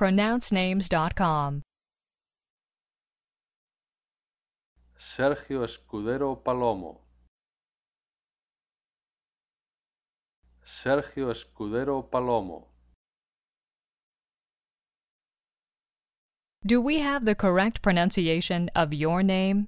pronouncenames.com. Sergio Escudero Palomo. Sergio Escudero Palomo. Do we have the correct pronunciation of your name?